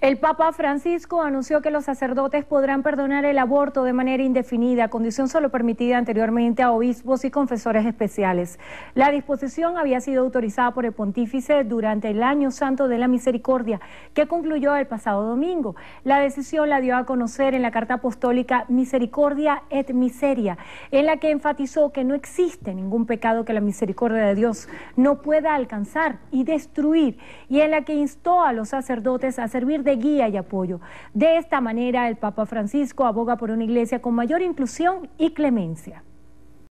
El Papa Francisco anunció que los sacerdotes podrán perdonar el aborto de manera indefinida, condición solo permitida anteriormente a obispos y confesores especiales. La disposición había sido autorizada por el pontífice durante el Año Santo de la Misericordia, que concluyó el pasado domingo. La decisión la dio a conocer en la carta apostólica Misericordia et Miseria, en la que enfatizó que no existe ningún pecado que la misericordia de Dios no pueda alcanzar y destruir, y en la que instó a los sacerdotes a servir de guía y apoyo. De esta manera, el Papa Francisco aboga por una iglesia con mayor inclusión y clemencia.